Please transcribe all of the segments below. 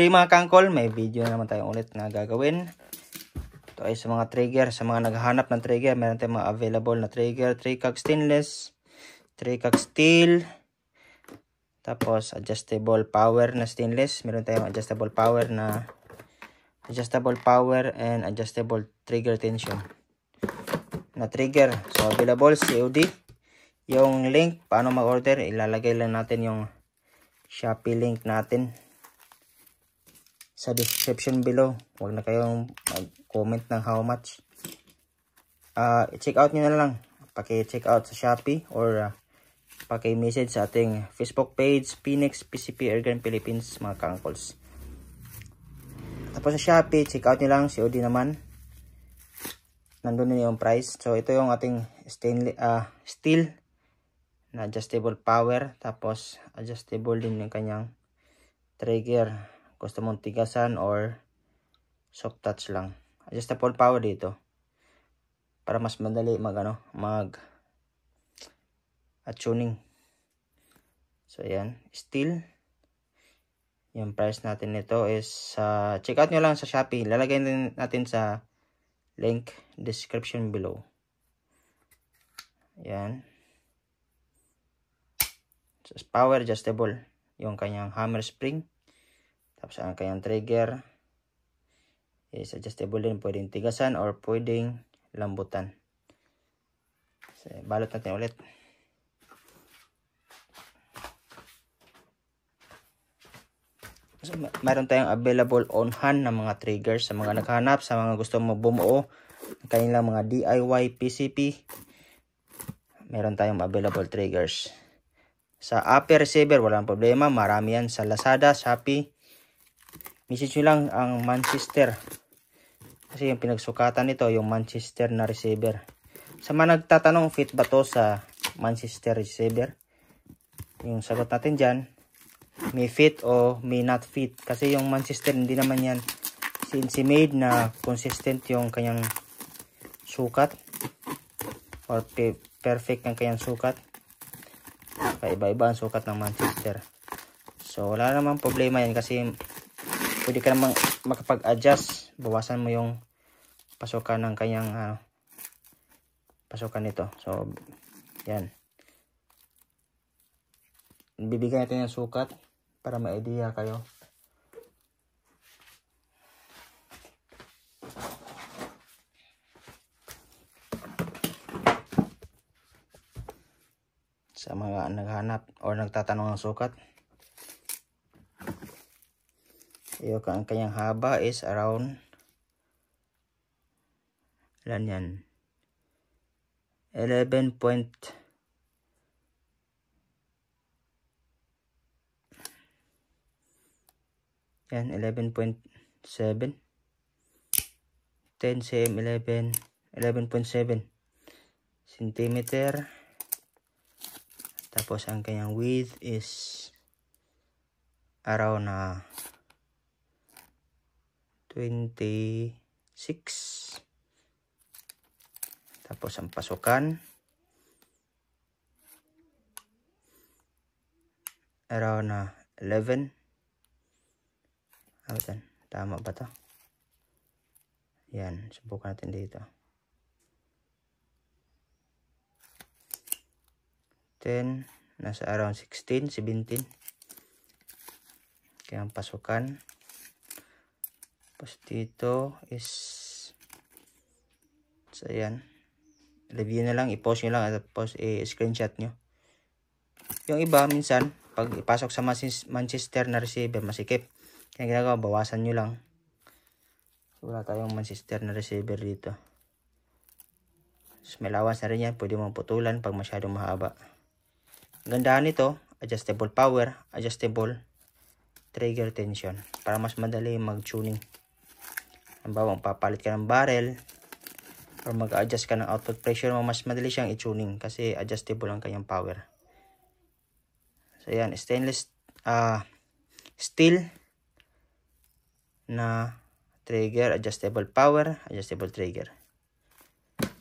today mga kangkol, may video na naman tayo ulit na gagawin. Ito ay sa mga trigger, sa mga naghahanap ng trigger, meron tayong mga available na trigger. 3-cock stainless, 3-cock steel, tapos adjustable power na stainless. Meron tayong adjustable power na adjustable power and adjustable trigger tension na trigger. So available COD. Yung link, paano mag-order, ilalagay lang natin yung Shopee link natin sa description below. Huwag na kayong mag-comment ng how much. Uh, ah, check out nyo na lang. Paki-check out sa Shopee or uh, paki-message sa ating Facebook page, Phoenix PCP Airgun Philippines, mga kangkols. Tapos sa Shopee, check out nyo lang, COD naman. Nandun na yung price. So, ito yung ating stainless, uh, ah, steel na adjustable power. Tapos, adjustable din yung kanyang trigger gusto mong tigasan or soft touch lang. Adjustable power dito. Para mas madali mag ano, mag attuning. So ayan, steel. Yung price natin nito is uh, check out nyo lang sa Shopee. Lalagay natin sa link description below. Ayan. So, power adjustable yung kanyang hammer spring. Tapos ang kanyang trigger is adjustable din. Pwedeng tigasan or pwedeng lambutan. So, balot natin ulit. So, mayroon tayong available on hand na mga triggers sa mga naghahanap, sa mga gusto mo bumuo ng kanilang mga DIY PCP. Meron tayong available triggers. Sa upper receiver, walang problema. Marami yan sa Lazada, Shopee, message nyo lang ang Manchester kasi yung pinagsukatan nito yung Manchester na receiver sa mga nagtatanong fit ba to sa Manchester receiver yung sagot natin dyan may fit o may not fit kasi yung Manchester hindi naman yan since made na consistent yung kanyang sukat or perfect ang kanyang sukat kaiba-iba ang sukat ng Manchester so wala namang problema yan kasi pwede ka namang makapag-adjust. Bawasan mo yung pasukan ng kanyang uh, ah, pasukan nito. So, yan. Bibigyan natin ng sukat para ma-idea kayo. sa mga naghanap o nagtatanong ng sukat. Iyo ka ang kanyang haba is around ilan yan? 11 point 11.7 10 cm 11 11.7 cm tapos ang kanyang width is around na uh, 26. Tapos ang pasukan. Around na 11. Ayan. Tama ba to? Yan. Subukan natin dito. 10. Nasa around 16, 17. Kaya ang pasukan. Tapos dito is so ayan. Review na lang, i-post nyo lang at tapos i-screenshot nyo. Yung iba minsan pag ipasok sa Manchester na receiver masikip. Kaya ginagawa bawasan nyo lang. wala tayong Manchester na receiver dito. So, may lawas na rin yan. Pwede mong putulan pag masyadong mahaba. Ang gandahan nito, adjustable power, adjustable trigger tension para mas madali mag-tuning. Halimbawa, papalit ka ng barrel or mag-adjust ka ng output pressure mo, mas madali siyang i-tuning kasi adjustable lang kanyang power. So, yan. Stainless uh, steel na trigger, adjustable power, adjustable trigger.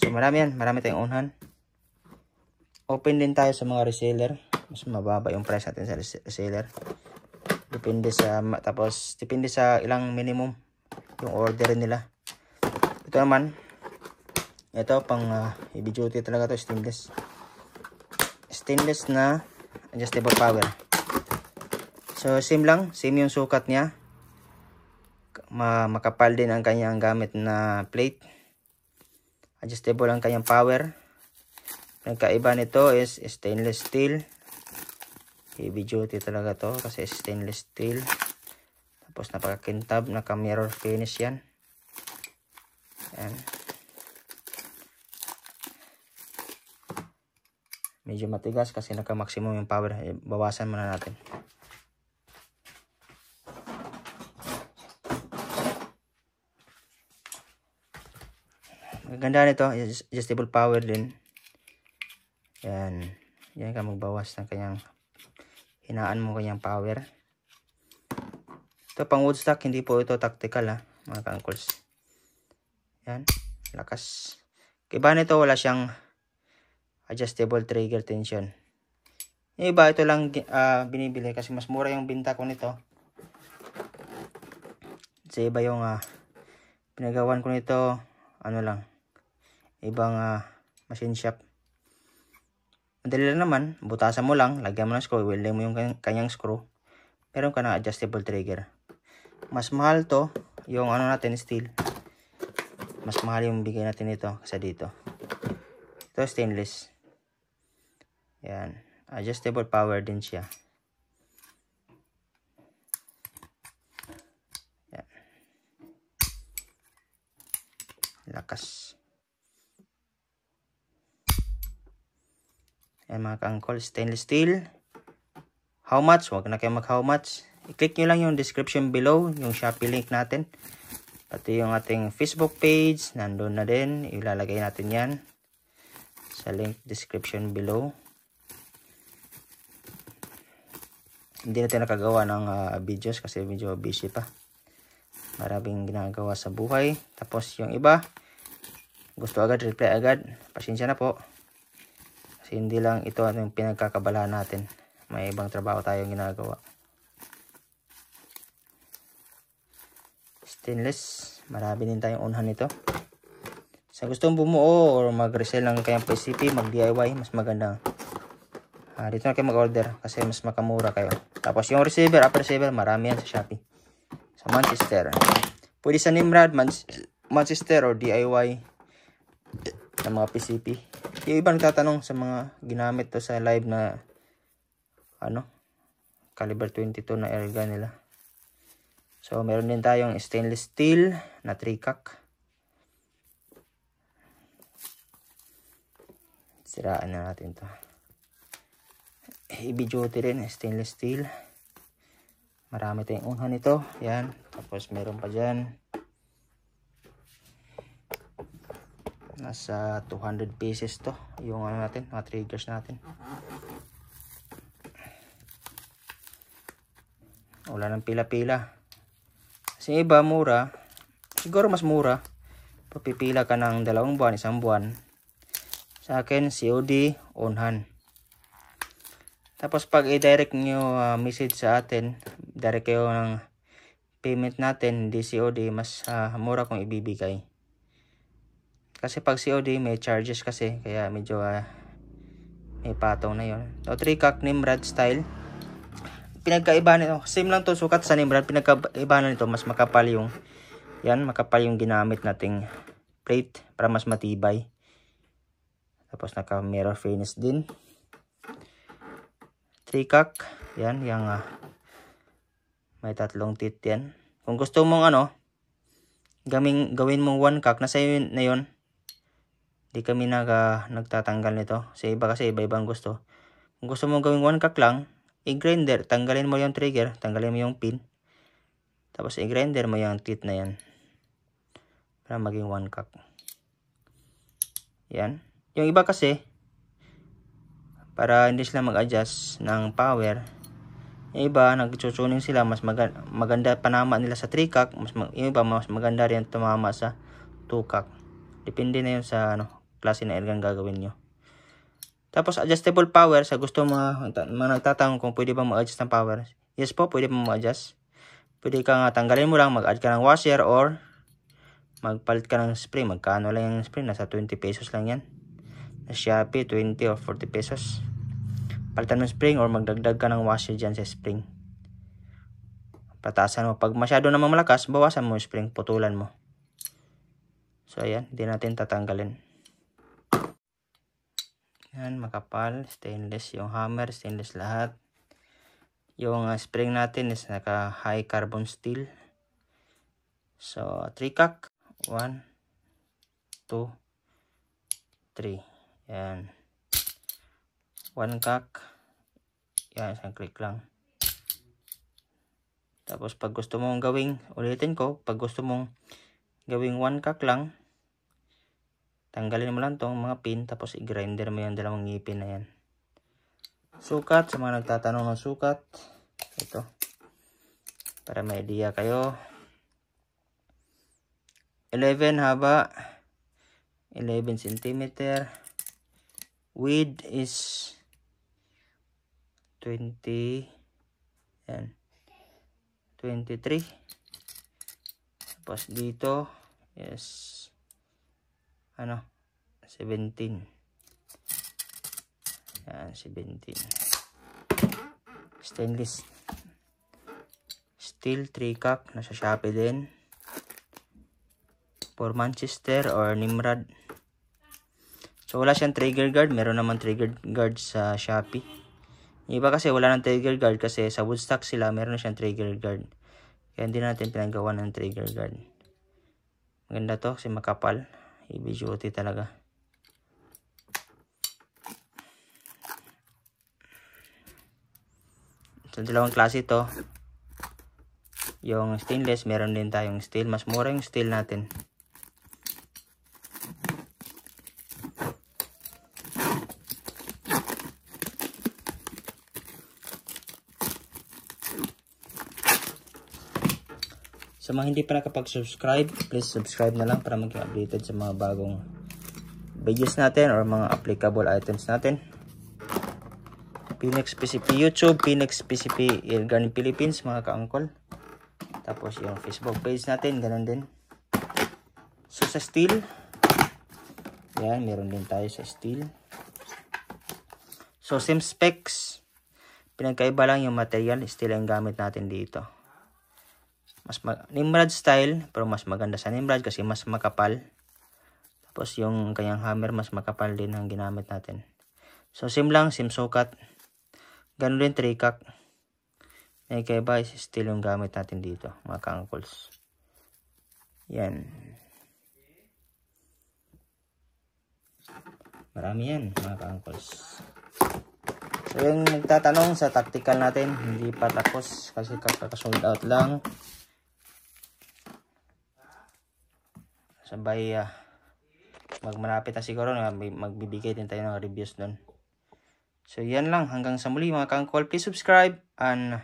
So, marami yan. Marami tayong unhan. Open din tayo sa mga reseller. Mas mababa yung price natin sa reseller. Depende sa, tapos, depende sa ilang minimum yung order nila ito naman ito pang uh, heavy duty talaga to stainless stainless na adjustable power so same lang same yung sukat niya Ma makapal din ang kanyang gamit na plate adjustable ang kanyang power ang kaiba nito is stainless steel heavy duty talaga to kasi stainless steel tapos napakakintab, naka-mirror finish yan. Ayan. Medyo matigas kasi naka-maximum yung power. Eh, bawasan muna natin. Maganda nito, adjustable power din. Yan. Yan ka magbawas ng kanyang hinaan mo kanyang power. Ito pang woodstock, hindi po ito tactical ha, ah. mga ka Yan, lakas. Iba nito wala siyang adjustable trigger tension. Yung iba ito lang uh, binibili kasi mas mura yung binta ko nito. Sa iba yung uh, pinagawan ko nito, ano lang, ibang uh, machine shop. Madali lang naman, butasan mo lang, lagyan mo ng screw, welding mo yung kanyang screw. Meron ka ng adjustable trigger mas mahal to yung ano natin steel mas mahal yung bigay natin ito kasi dito ito stainless yan adjustable power din siya yan lakas yan mga kaangkol stainless steel how much wag na kayo mag how much i-click nyo lang yung description below, yung Shopee link natin. Pati yung ating Facebook page, nandun na din. Ilalagay natin yan sa link description below. Hindi natin nakagawa ng uh, videos kasi medyo busy pa. Maraming ginagawa sa buhay. Tapos yung iba, gusto agad, reply agad. Pasensya na po. Kasi hindi lang ito yung pinagkakabalahan natin. May ibang trabaho tayong ginagawa. stainless. Marami din tayong unhan nito. Sa gusto gustong bumuo or mag-resell ng kayang PCP, mag-DIY, mas maganda. Uh, dito na kayo mag-order kasi mas makamura kayo. Tapos yung receiver, upper receiver, marami yan sa Shopee. Sa Manchester. Pwede sa Nimrod, Man Manchester or DIY ng mga PCP. Yung iba nagtatanong sa mga ginamit to sa live na ano, caliber 22 na air gun nila. So, meron din tayong stainless steel na 3 cock. Siraan na natin to. Heavy duty rin, stainless steel. Marami tayong unhan ito. Yan. Tapos meron pa dyan. Nasa 200 pieces to. Yung ano natin, mga triggers natin. Wala ng pila-pila. Sa iba, mura. Siguro mas mura. Papipila ka ng dalawang buwan, isang buwan. Sa akin, COD onhan. Tapos pag i-direct nyo uh, message sa atin, direct kayo ng payment natin, di COD, mas uh, mura kung ibibigay. Kasi pag COD, may charges kasi. Kaya medyo uh, may patong na yon. So, 3 cock name red style pinagkaiba nito. Same lang to sukat sa name Pinagkaiba na nito. Mas makapal yung yan. Makapal yung ginamit nating plate para mas matibay. Tapos naka mirror finish din. Trikak. Yan. Yung uh, may tatlong teeth yan. Kung gusto mong ano gaming, gawin mong one kak. Nasa yun na yun. Hindi kami nag, uh, nagtatanggal nito. Sa iba kasi iba-ibang gusto. Kung gusto mong gawing one kak lang i-grinder, tanggalin mo yung trigger, tanggalin mo yung pin. Tapos i-grinder mo yung teeth na yan. Para maging one cock. Yan. Yung iba kasi, para hindi sila mag-adjust ng power, yung iba, nagtutuning sila, mas maganda, maganda panama nila sa 3 cock, mas yung iba, mas maganda rin tumama sa 2 cock. Depende na yun sa ano, klase na airgun gagawin nyo. Tapos adjustable power sa gusto mo mga nagtatanong kung pwede ba ma-adjust ng power. Yes po, pwede mo ma-adjust. Pwede ka kang tanggalin mo lang, mag-add ka ng washer or magpalit ka ng spring. Magkano lang yung spray? Nasa 20 pesos lang yan. Sa Shopee, 20 or 40 pesos. Palitan mo spring or magdagdag ka ng washer dyan sa spring. Pataasan mo. Pag masyado naman malakas, bawasan mo yung spring. Putulan mo. So, ayan. Hindi natin tatanggalin. Yan, makapal. Stainless yung hammer, stainless lahat. Yung uh, spring natin is naka high carbon steel. So, 3 cock. 1, 2, 3. Yan. 1 cock. Yan, isang click lang. Tapos, pag gusto mong gawing, ulitin ko, pag gusto mong gawing 1 cock lang, Tanggalin mo lang tong mga pin tapos i-grinder mo yung dalawang ngipin na yan. Sukat, sa mga nagtatanong ng sukat, ito. Para may idea kayo. 11 haba, 11 cm. Width is 20, yan, 23. Tapos dito, yes, ano 17 yan 17 stainless steel 3 cup nasa Shopee din for Manchester or Nimrod so wala siyang trigger guard meron naman trigger guard sa Shopee yung iba kasi wala ng trigger guard kasi sa woodstock sila meron siyang trigger guard kaya hindi natin pinagawa ng trigger guard maganda to kasi makapal Ibiyuti talaga. So, dalawang klase ito. Yung stainless, meron din tayong steel. Mas mura yung steel natin. Sa mga hindi pa nakapag-subscribe, please subscribe na lang para maging updated sa mga bagong videos natin or mga applicable items natin. Phoenix PCP YouTube, Phoenix PCP Irgan Philippines mga ka Tapos yung Facebook page natin, ganun din. So sa steel, yan, meron din tayo sa steel. So same specs, pinagkaiba lang yung material, steel ang gamit natin dito mas Nimrod style pero mas maganda sa Nimrod kasi mas makapal tapos yung kanyang hammer mas makapal din ang ginamit natin so sim lang sim sukat ganun din 3 cock may kaiba is still yung gamit natin dito mga kangkuls yan marami yan mga kangkuls So yung nagtatanong sa tactical natin, hindi pa tapos kasi kakasold out lang. sabay uh, magmalapit na siguro magbibigay din tayo ng reviews doon so yan lang hanggang sa muli mga kangkol please subscribe and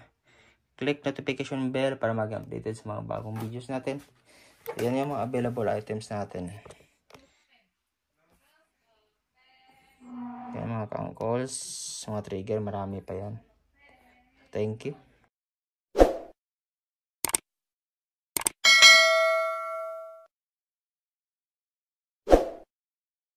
click notification bell para mag-updated sa mga bagong videos natin so, yan yung mga available items natin yan mga kangkols mga trigger marami pa yan thank you